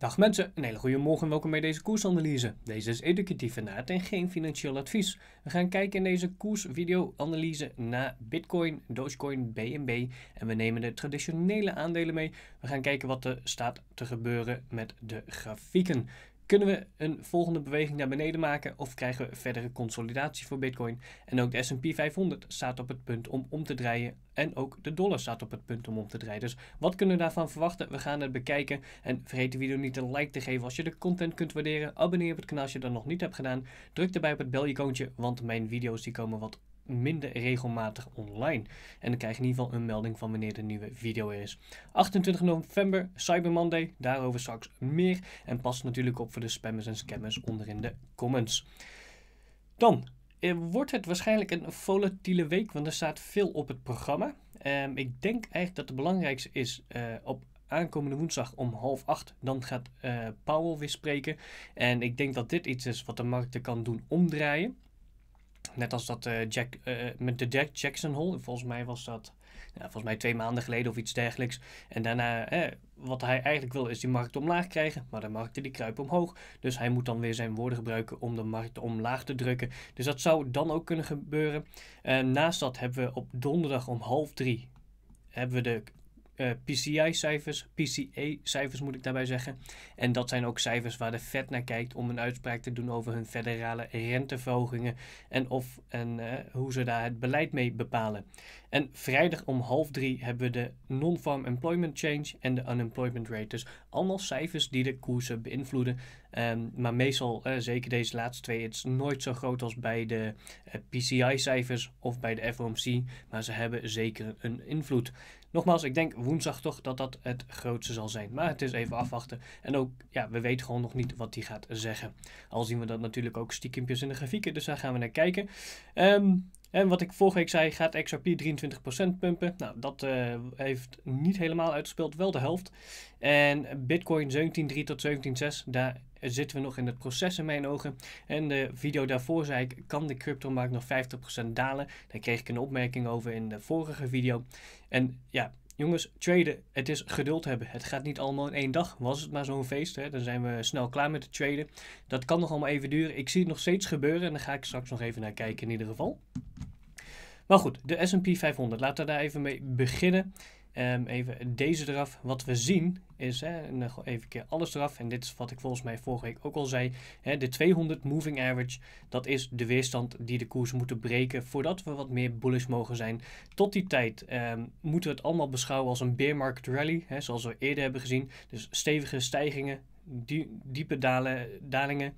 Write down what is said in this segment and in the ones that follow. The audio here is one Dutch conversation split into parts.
Dag mensen, een hele goede morgen. Welkom bij deze koersanalyse. Deze is educatieve naad en geen financieel advies. We gaan kijken in deze koersvideo analyse naar Bitcoin, Dogecoin, BNB en we nemen de traditionele aandelen mee. We gaan kijken wat er staat te gebeuren met de grafieken. Kunnen we een volgende beweging naar beneden maken of krijgen we verdere consolidatie voor Bitcoin? En ook de SP 500 staat op het punt om om te draaien. En ook de dollar staat op het punt om om te draaien. Dus wat kunnen we daarvan verwachten? We gaan het bekijken. En vergeet de video niet een like te geven als je de content kunt waarderen. Abonneer op het kanaal als je dat nog niet hebt gedaan. Druk erbij op het bel want mijn video's die komen wat minder regelmatig online. En dan krijg je in ieder geval een melding van wanneer de nieuwe video er is. 28 november, Cyber Monday, daarover straks meer. En pas natuurlijk op voor de spammers en scammers onder in de comments. Dan wordt het waarschijnlijk een volatiele week, want er staat veel op het programma. Ehm, ik denk eigenlijk dat het belangrijkste is eh, op aankomende woensdag om half acht. Dan gaat uh, eh, Powell weer spreken. En ik denk dat dit iets is wat de markten kan doen omdraaien. Net als dat eh, Jack, eh, met de Jack Jackson Hole. Volgens mij was dat ja, volgens mij twee maanden geleden of iets dergelijks. En daarna, eh, wat hij eigenlijk wil, is die markt omlaag krijgen. Maar de markten die kruipen omhoog. Dus hij moet dan weer zijn woorden gebruiken om de markt omlaag te drukken. Dus dat zou dan ook kunnen gebeuren. naast dat hebben we op donderdag om half drie hebben we de eh, PCI-cijfers, PCA-cijfers moet ik daarbij zeggen. En dat zijn ook cijfers waar de Fed naar kijkt om een uitspraak te doen over hun federale renteverhogingen en, of, en eh, hoe ze daar het beleid mee bepalen. En vrijdag om half drie hebben we de Non-Farm Employment Change en de Unemployment Rate. Dus allemaal cijfers die de koersen beïnvloeden. Ehm, maar meestal, eh, zeker deze laatste twee, het is nooit zo groot als bij de PCI-cijfers of bij de FOMC. Maar ze hebben zeker een invloed. Nogmaals, ik denk woensdag toch dat dat het grootste zal zijn. Maar het is even afwachten. En ook, ja, we weten gewoon nog niet wat hij gaat zeggen. Al zien we dat natuurlijk ook stiekempjes in de grafieken. Dus daar gaan we naar kijken. Um, en wat ik vorige week zei, gaat XRP 23% pumpen. Nou, dat eh, heeft niet helemaal uitgespeeld, wel de helft. En Bitcoin 17.3 tot 17.6, daar zitten we nog in het proces in mijn ogen. En de video daarvoor zei ik, kan de cryptomarkt nog 50% dalen? Daar kreeg ik een opmerking over in de vorige video. En ja, Jongens, traden, het is geduld hebben. Het gaat niet allemaal in één dag. Was het maar zo'n feest, hè? dan zijn we snel klaar met het traden. Dat kan nog allemaal even duren. Ik zie het nog steeds gebeuren en daar ga ik straks nog even naar kijken in ieder geval. Maar goed, de S&P 500, laten we daar even mee beginnen. Ehm, even deze eraf. Wat we zien is, hè, even keer alles eraf. En dit is wat ik volgens mij vorige week ook al zei. Hè, de 200 moving average, dat is de weerstand die de koers moet breken voordat we wat meer bullish mogen zijn. Tot die tijd ehm, moeten we het allemaal beschouwen als een bear market rally, hè, zoals we eerder hebben gezien. Dus stevige stijgingen, die, diepe dalen, dalingen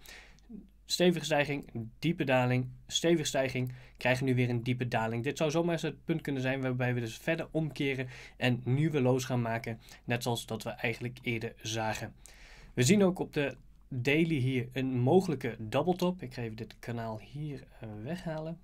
stevige stijging, diepe daling, stevige stijging, krijgen nu weer een diepe daling. Dit zou zomaar het punt kunnen zijn waarbij we dus verder omkeren en nieuwe lows gaan maken, net zoals dat we eigenlijk eerder zagen. We zien ook op de daily hier een mogelijke double top. Ik ga even dit kanaal hier eh, weghalen.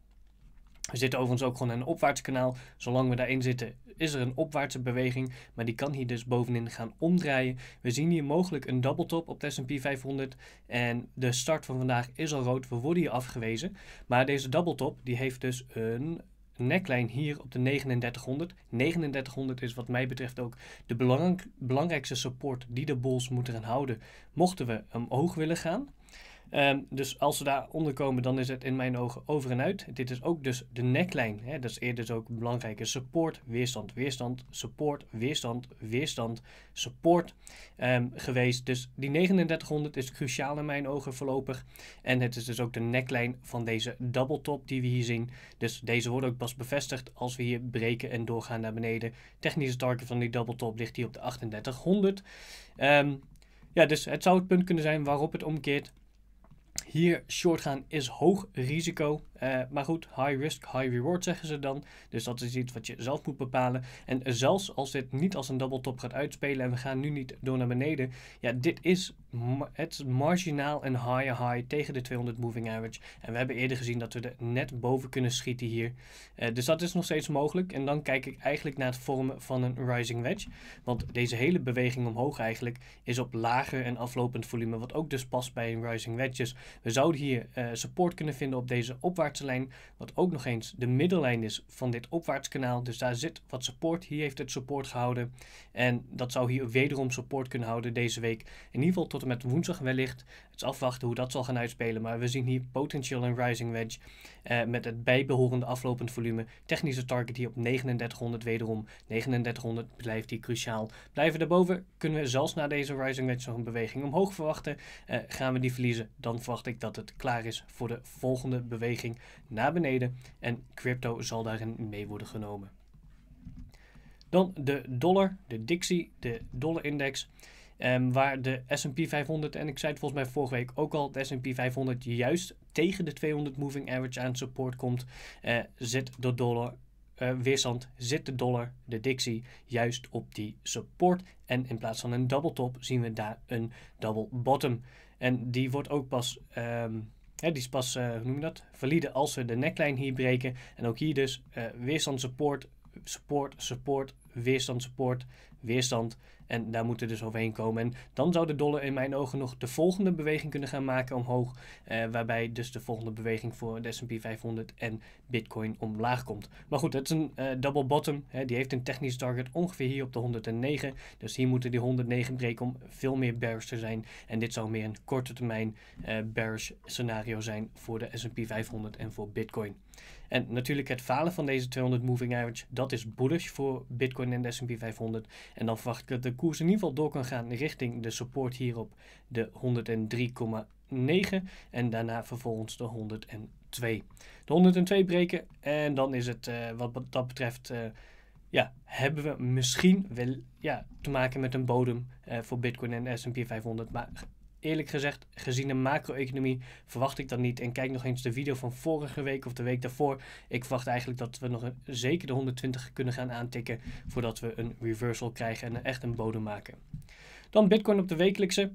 We zitten overigens ook gewoon in een kanaal. Zolang we daarin zitten, is er een opwaartse beweging. Maar die kan hier dus bovenin gaan omdraaien. We zien hier mogelijk een top op de SP 500. En de start van vandaag is al rood. We worden hier afgewezen. Maar deze double die heeft dus een neklijn hier op de 3900. 3900 is wat mij betreft ook de belangrijkste support die de Bulls moeten gaan houden. Mochten we omhoog willen gaan. Ehm, dus als ze daaronder komen, dan is het in mijn ogen over en uit. Dit is ook dus de neklijn. Hè? Dat is eerder dus ook een belangrijke support, weerstand, weerstand, support, weerstand, weerstand, support um, geweest. Dus die 3900 is cruciaal in mijn ogen voorlopig. En het is dus ook de neklijn van deze double top die we hier zien. Dus deze wordt ook pas bevestigd als we hier breken en doorgaan naar beneden. Technische target van die double top ligt hier op de 3800. Ehm, ja, dus het zou het punt kunnen zijn waarop het omkeert. Hier short gaan is hoog risico. Eh, maar goed, high risk, high reward zeggen ze dan. Dus dat is iets wat je zelf moet bepalen. En zelfs als dit niet als een double top gaat uitspelen en we gaan nu niet door naar beneden. Ja, dit is het marginaal en high high tegen de 200 moving average. En we hebben eerder gezien dat we er net boven kunnen schieten hier. Eh, dus dat is nog steeds mogelijk. En dan kijk ik eigenlijk naar het vormen van een rising wedge. Want deze hele beweging omhoog eigenlijk is op lager en aflopend volume. Wat ook dus past bij een rising wedge. Dus we zouden hier eh, support kunnen vinden op deze opwaartse lijn, wat ook nog eens de middellijn is van dit opwaarts kanaal. Dus daar zit wat support. Hier heeft het support gehouden. En dat zou hier wederom support kunnen houden deze week. In ieder geval tot en met woensdag wellicht afwachten hoe dat zal gaan uitspelen. Maar we zien hier potentieel een rising wedge eh, met het bijbehorende aflopend volume. Technische target hier op 3900 wederom. 3900 blijft hier cruciaal. Blijven daarboven kunnen we zelfs na deze rising wedge nog een beweging omhoog verwachten. Eh, gaan we die verliezen, dan verwacht ik dat het klaar is voor de volgende beweging naar beneden. En crypto zal daarin mee worden genomen. Dan de dollar, de Dixie, de dollar index Ehm, waar de S&P 500, en ik zei het volgens mij vorige week ook al, de S&P 500 juist tegen de 200 moving average aan support komt, eh, zit de dollar eh, weerstand zit de dollar, de Dixie, juist op die support. En in plaats van een double top zien we daar een double bottom. En die wordt ook pas, ehm, die is pas, eh, hoe noem je dat, valide als we de neckline hier breken. En ook hier dus uh, weerstand support, support, support, weerstand support, weerstand. En daar moeten dus overheen komen. En dan zou de dollar in mijn ogen nog de volgende beweging kunnen gaan maken omhoog. Eh, waarbij dus de volgende beweging voor de S&P 500 en Bitcoin omlaag komt. Maar goed, dat is een eh, double bottom. Hè. Die heeft een technisch target ongeveer hier op de 109. Dus hier moeten die 109 breken om veel meer bearish te zijn. En dit zou meer een korte termijn uh, bearish scenario zijn voor de S&P 500 en voor Bitcoin. En natuurlijk het falen van deze 200 moving average, dat is bullish voor Bitcoin en de S&P 500. En dan verwacht ik dat de koers in ieder geval door kan gaan richting de support hier op de 103,9 en daarna vervolgens de 102. De 102 breken en dan is het eh, wat dat betreft... Eh, ja, hebben we misschien wel ja, te maken met een bodem eh, voor Bitcoin en S&P 500. Maar eerlijk gezegd, gezien de macro-economie, verwacht ik dat niet. En kijk nog eens de video van vorige week of de week daarvoor. Ik verwacht eigenlijk dat we nog zeker de 120 kunnen gaan aantikken voordat we een reversal krijgen en echt een bodem maken. Dan Bitcoin op de wekelijkse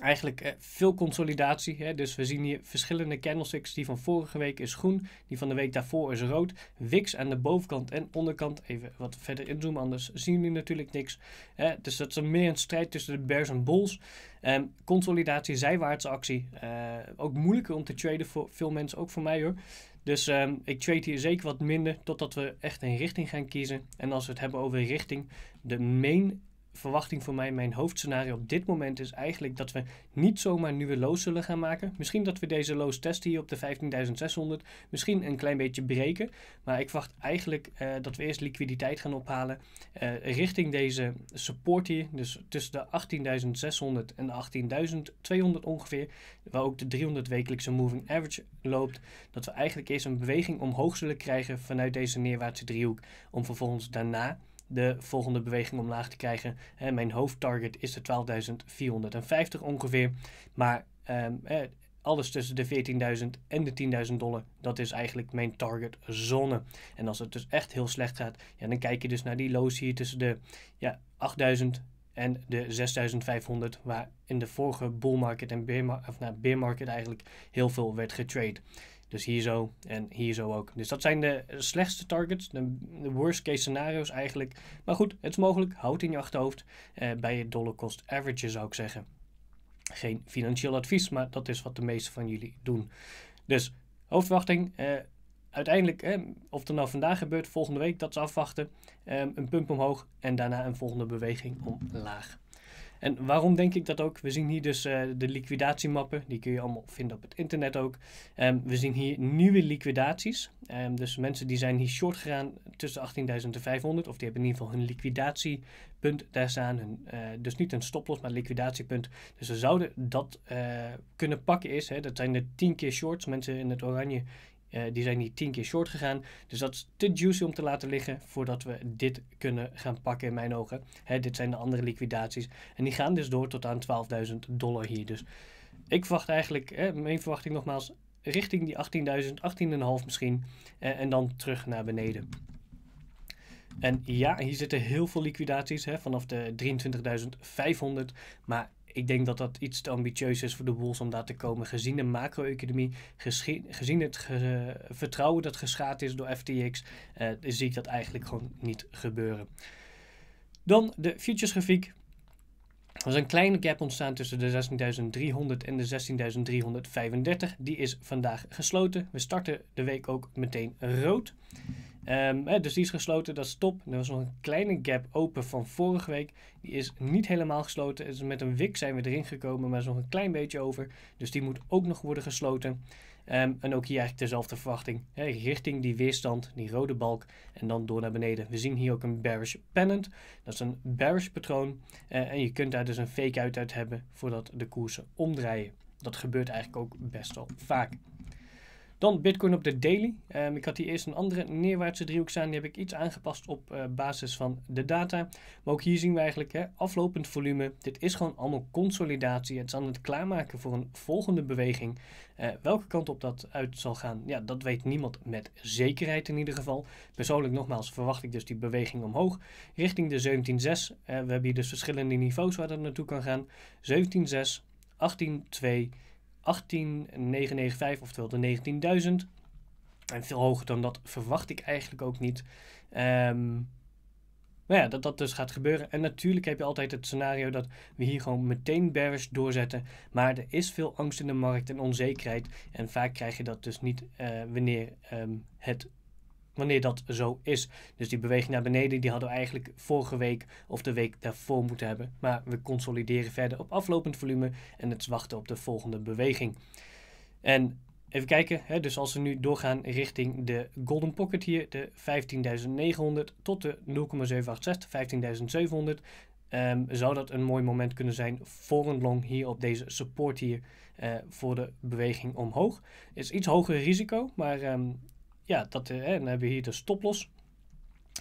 eigenlijk eh, veel consolidatie. Hè? Dus we zien hier verschillende candlesticks. Die van vorige week is groen, die van de week daarvoor is rood. Wix aan de bovenkant en onderkant, even wat verder inzoomen, anders zien jullie natuurlijk niks. Hè? Dus dat is meer een strijd tussen de bears en bulls. Ehm, consolidatie, zijwaartse actie. Eh, ook moeilijker om te traden voor veel mensen, ook voor mij hoor. Dus ehm, ik trade hier zeker wat minder totdat we echt een richting gaan kiezen. En als we het hebben over richting, de main verwachting voor mij, mijn hoofdscenario op dit moment is eigenlijk dat we niet zomaar nieuwe lows zullen gaan maken. Misschien dat we deze los testen hier op de 15.600, misschien een klein beetje breken. Maar ik wacht eigenlijk eh, dat we eerst liquiditeit gaan ophalen eh, richting deze support hier. Dus tussen de 18.600 en de 18.200 ongeveer, waar ook de 300 wekelijkse moving average loopt. Dat we eigenlijk eerst een beweging omhoog zullen krijgen vanuit deze neerwaartse driehoek om vervolgens daarna de volgende beweging omlaag te krijgen. En mijn hoofdtarget is de 12.450 ongeveer. Maar ehm, alles tussen de 14.000 en de 10.000 dollar, dat is eigenlijk mijn target zone. En als het dus echt heel slecht gaat, ja, dan kijk je dus naar die lows hier tussen de ja, 8.000 en de 6500, waar in de vorige bull market en bear, of, nou, bear market eigenlijk heel veel werd getrade. Dus hier zo en hier zo ook. Dus dat zijn de slechtste targets, de, worst case scenario's eigenlijk. Maar goed, het is mogelijk. Houd in je achterhoofd eh, bij je dollar cost average zou ik zeggen. Geen financieel advies, maar dat is wat de meeste van jullie doen. Dus hoofdwachting, eh, uiteindelijk, eh, of het nou vandaag gebeurt, volgende week, dat is afwachten. Eh, een pump omhoog en daarna een volgende beweging omlaag. En waarom denk ik dat ook? We zien hier dus eh, de liquidatiemappen. Die kun je allemaal vinden op het internet ook. Um, we zien hier nieuwe liquidaties. Ehm, dus mensen die zijn hier short gegaan tussen 18.500 of die hebben in ieder geval hun liquidatiepunt daar staan. Hun, eh, dus niet een stoploss, maar liquidatiepunt. Dus ze zouden dat eh, kunnen pakken is. Hè, dat zijn de 10 keer shorts. Mensen in het oranje eh, die zijn niet tien keer short gegaan. Dus dat is te juicy om te laten liggen voordat we dit kunnen gaan pakken in mijn ogen. Hè, dit zijn de andere liquidaties. En die gaan dus door tot aan 12.000 dollar hier. Dus ik verwacht eigenlijk, hè, mijn verwachting nogmaals, richting die 18.000, 18,5 misschien. Eh, en dan terug naar beneden. En ja, hier zitten heel veel liquidaties hè, vanaf de 23.500. Maar ik denk dat dat iets te ambitieus is voor de Wolves om daar te komen. Gezien de macro-economie, gezien het vertrouwen dat geschaad is door FTX, eh, zie ik dat eigenlijk gewoon niet gebeuren. Dan de futures grafiek. Er is een kleine gap ontstaan tussen de 16.300 en de 16.335. Die is vandaag gesloten. We starten de week ook meteen rood. Ehm, dus die is gesloten, dat is top. Er was nog een kleine gap open van vorige week. Die is niet helemaal gesloten. Dus met een wik zijn we erin gekomen, maar er is nog een klein beetje over. Dus die moet ook nog worden gesloten. Ehm, en ook hier eigenlijk dezelfde verwachting. Hè, richting die weerstand, die rode balk en dan door naar beneden. We zien hier ook een bearish pennant. Dat is een bearish patroon. Eh, en je kunt daar dus een fake uit uit hebben voordat de koersen omdraaien. Dat gebeurt eigenlijk ook best wel vaak. Dan Bitcoin op de daily. Ehm, ik had hier eerst een andere neerwaartse driehoek staan. Die heb ik iets aangepast op eh, basis van de data. Maar ook hier zien we eigenlijk hè, aflopend volume. Dit is gewoon allemaal consolidatie. Het zal het klaarmaken voor een volgende beweging. Eh, welke kant op dat uit zal gaan, ja, dat weet niemand met zekerheid in ieder geval. Persoonlijk nogmaals verwacht ik dus die beweging omhoog. Richting de 17.6. Uh, eh, we hebben hier dus verschillende niveaus waar dat naartoe kan gaan. 17.6, 18.2... 18995, oftewel de 19.000. En veel hoger dan dat verwacht ik eigenlijk ook niet. Um, ja, dat dat dus gaat gebeuren. En natuurlijk heb je altijd het scenario dat we hier gewoon meteen bearish doorzetten. Maar er is veel angst in de markt en onzekerheid. En vaak krijg je dat dus niet eh, wanneer um, het wanneer dat zo is. Dus die beweging naar beneden, die hadden we eigenlijk vorige week of de week daarvoor moeten hebben. Maar we consolideren verder op aflopend volume en het wachten op de volgende beweging. En even kijken, hè, dus als we nu doorgaan richting de Golden Pocket hier, de 15.900 tot de 0,786, 15.700. Ehm, zou dat een mooi moment kunnen zijn voor een long hier op deze support hier eh, voor de beweging omhoog. Is iets hoger risico, maar ehm, ja, dat, eh, hè, dan hebben we hier de stoploss.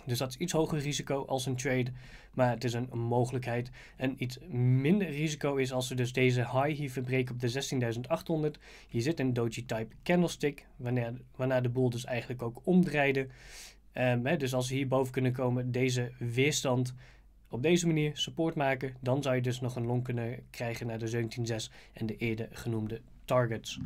Dus dat is iets hoger risico als een trade, maar het is een mogelijkheid. En iets minder risico is als we dus deze high hier verbreken op de 16.800. Hier zit een doji type candlestick, wanneer, waarna de boel dus eigenlijk ook omdraaide. Ehm, hè, dus als we hierboven kunnen komen, deze weerstand op deze manier support maken, dan zou je dus nog een long kunnen krijgen naar de 17.6 en de eerder genoemde targets.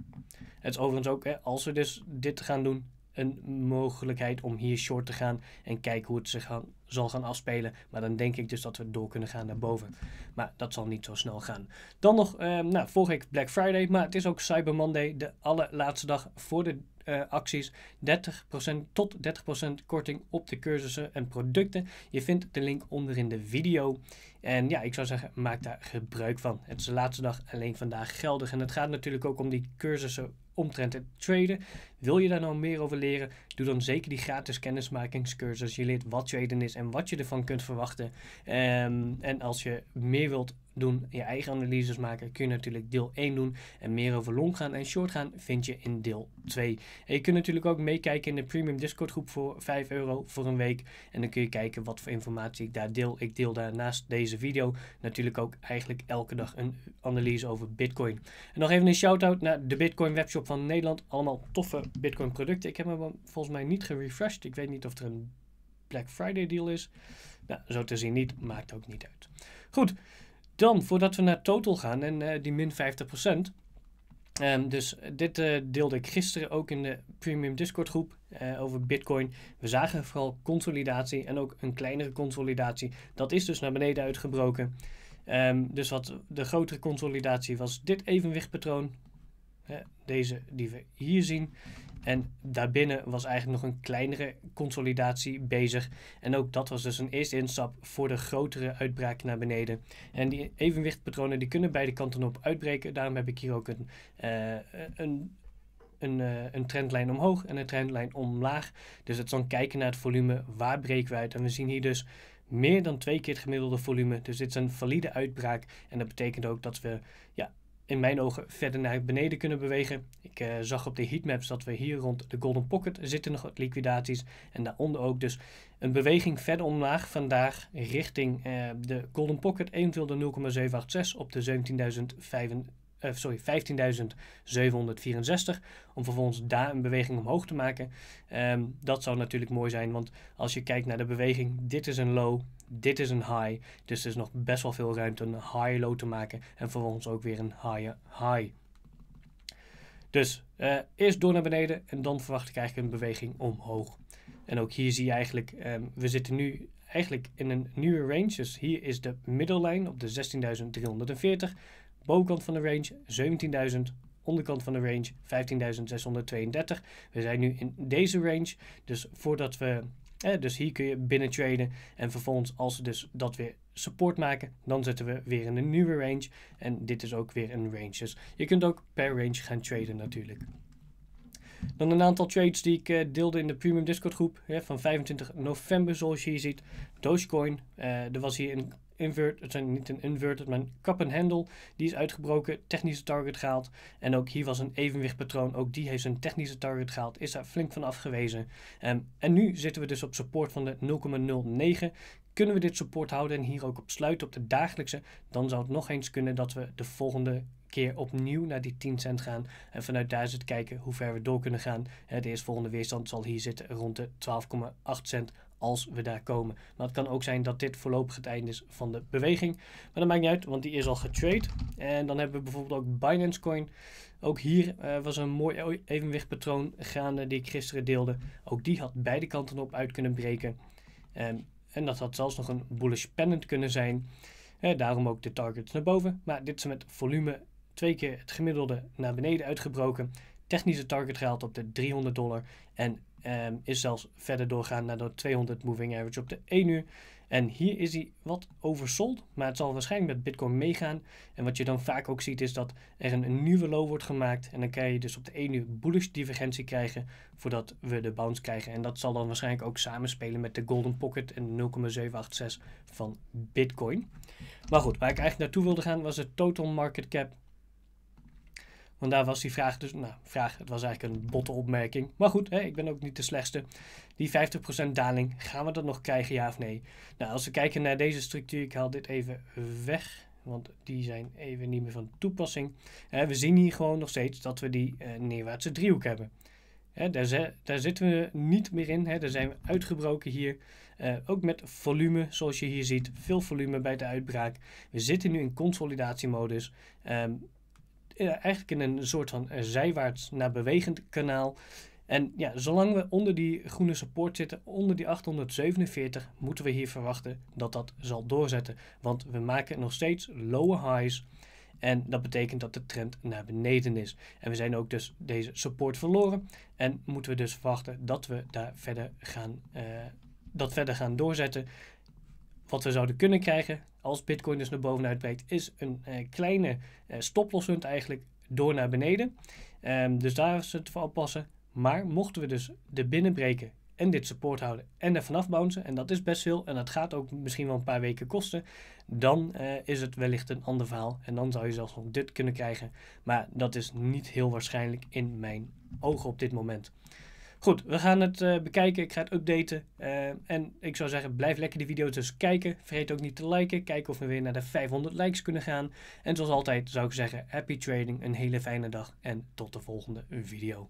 Het is overigens ook, hè, als we dus dit gaan doen, een mogelijkheid om hier short te gaan en kijken hoe het zich gaan, zal gaan afspelen. Maar dan denk ik dus dat we door kunnen gaan naar boven. Maar dat zal niet zo snel gaan. Dan nog, eh, nou, vorige week Black Friday, maar het is ook Cyber Monday, de allerlaatste dag voor de eh, acties. 30% tot 30% korting op de cursussen en producten. Je vindt de link onder in de video. En ja, ik zou zeggen, maak daar gebruik van. Het is de laatste dag alleen vandaag geldig. En het gaat natuurlijk ook om die cursussen omtrent het traden. Wil je daar nou meer over leren? Doe dan zeker die gratis kennismakingscursus. Je leert wat traden is en wat je ervan kunt verwachten. Ehm, en als je meer wilt doen, je eigen analyses maken, kun je natuurlijk deel 1 doen. En meer over long gaan en short gaan vind je in deel 2. En je kunt natuurlijk ook meekijken in de premium Discord groep voor 5 euro voor een week. En dan kun je kijken wat voor informatie ik daar deel. Ik deel daarnaast deze video natuurlijk ook eigenlijk elke dag een analyse over Bitcoin. En nog even een shout-out naar de Bitcoin webshop van Nederland. Allemaal toffe Bitcoin producten. Ik heb hem volgens mij niet gerefreshed. Ik weet niet of er een Black Friday deal is. Nou, zo te zien niet. Maakt ook niet uit. Goed, dan voordat we naar total gaan en eh, die min 50%. Um, ehm, dus dit eh, deelde ik gisteren ook in de Premium Discord groep eh, over Bitcoin. We zagen vooral consolidatie en ook een kleinere consolidatie. Dat is dus naar beneden uitgebroken. Ehm, dus wat de grotere consolidatie was dit evenwichtpatroon. Deze die we hier zien. En daarbinnen was eigenlijk nog een kleinere consolidatie bezig. En ook dat was dus een eerste instap voor de grotere uitbraak naar beneden. En die evenwichtpatronen die kunnen beide kanten op uitbreken. Daarom heb ik hier ook een, eh, een, eh, een, trendlijn omhoog en een trendlijn omlaag. Dus het is kijken naar het volume. Waar breken we uit? En we zien hier dus meer dan twee keer het gemiddelde volume. Dus dit is een valide uitbraak. En dat betekent ook dat we ja, in mijn ogen verder naar beneden kunnen bewegen. Ik eh, zag op de heatmaps dat we hier rond de Golden Pocket zitten nog wat liquidaties. En daaronder ook dus een beweging verder omlaag vandaag richting eh, de Golden Pocket. Eventueel de 0,786 op de 17.025 uh, sorry, 15.764. Om vervolgens daar een beweging omhoog te maken. Ehm, dat zou natuurlijk mooi zijn, want als je kijkt naar de beweging, dit is een low, dit is een high. Dus er is nog best wel veel ruimte een high-low te maken. En vervolgens ook weer een high-high. Dus eh, eerst door naar beneden en dan verwacht ik eigenlijk een beweging omhoog. En ook hier zie je eigenlijk, ehm, we zitten nu eigenlijk in een nieuwe range. Dus hier is de middellijn op de 16.340. Bovenkant van de range 17.000. Onderkant van de range 15.632. We zijn nu in deze range. Dus voordat we. dus hier kun je binnen traden. En vervolgens, als we dus dat weer support maken, dan zetten we weer in een nieuwe range. En dit is ook weer een range. Dus je kunt ook per range gaan traden natuurlijk. Dan een aantal trades die ik eh, deelde in de Premium Discord groep van 25 november, zoals je hier ziet. Dogecoin, eh, er was hier een invert, het zijn niet een inverted, maar een cup and handle. Die is uitgebroken, technische target gehaald. En ook hier was een evenwichtpatroon, ook die heeft zijn technische target gehaald. Is daar flink van afgewezen. Um, en nu zitten we dus op support van de 0,09. Kunnen we dit support houden en hier ook op sluiten op de dagelijkse, dan zou het nog eens kunnen dat we de volgende keer opnieuw naar die 10 cent gaan. En vanuit daar zit kijken hoe ver we door kunnen gaan. De eerstvolgende weerstand zal hier zitten rond de 12,8 cent als we daar komen. Maar het kan ook zijn dat dit voorlopig het einde is van de beweging. Maar dat maakt niet uit, want die is al getrade. En dan hebben we bijvoorbeeld ook Binance Coin. Ook hier eh, was een mooi e-, evenwichtpatroon gaande die ik gisteren deelde. Ook die had beide kanten op uit kunnen breken. Ehm, en dat had zelfs nog een bullish pennant kunnen zijn. daarom ook de targets naar boven. Maar dit is met volume twee keer het gemiddelde naar beneden uitgebroken. Technische target gehaald op de 300 dollar en Ehm, is zelfs verder doorgaan naar de 200 moving average op de 1 uur. En hier is hij wat oversold, maar het zal waarschijnlijk met Bitcoin meegaan. En wat je dan vaak ook ziet is dat er een, nieuwe low wordt gemaakt. En dan kan je dus op de 1 uur bullish divergentie krijgen voordat we de bounce krijgen. En dat zal dan waarschijnlijk ook samenspelen met de golden pocket en de 0,786 van Bitcoin. Maar goed, waar ik eigenlijk naartoe wilde gaan was het total market cap want daar was die vraag dus, nou, vraag, het was eigenlijk een botte opmerking. Maar goed, hè, ik ben ook niet de slechtste. Die 50% daling, gaan we dat nog krijgen, ja of nee? Nou, als we kijken naar deze structuur, ik haal dit even weg. Want die zijn even niet meer van toepassing. we zien hier gewoon nog steeds dat we die eh, neerwaartse driehoek hebben. daar, daar, zitten we niet meer in. Hè. Daar zijn we uitgebroken hier. Eh, ook met volume, zoals je hier ziet. Veel volume bij de uitbraak. We zitten nu in consolidatiemodus. Ehm, eh, eigenlijk in een soort van eh, zijwaarts naar bewegend kanaal. En ja, zolang we onder die groene support zitten, onder die 847, moeten we hier verwachten dat dat zal doorzetten. Want we maken nog steeds lower highs. En dat betekent dat de trend naar beneden is. En we zijn ook dus deze support verloren. En moeten we dus verwachten dat we daar verder gaan, eh, dat verder gaan doorzetten. Wat we zouden kunnen krijgen, als Bitcoin dus naar boven uitbreekt, is een eh, kleine eh, stoplossend eigenlijk door naar beneden. Ehm, dus daar is het voor oppassen. Maar mochten we dus de binnenbreken en dit support houden en er vanaf bouncen, en dat is best veel en dat gaat ook misschien wel een paar weken kosten, dan eh, is het wellicht een ander verhaal. En dan zou je zelfs nog dit kunnen krijgen. Maar dat is niet heel waarschijnlijk in mijn ogen op dit moment. Goed, we gaan het eh, bekijken. Ik ga het updaten. Eh, en ik zou zeggen, blijf lekker die video dus kijken. Vergeet ook niet te liken. Kijken of we weer naar de 500 likes kunnen gaan. En zoals altijd zou ik zeggen, happy trading. Een hele fijne dag en tot de volgende video.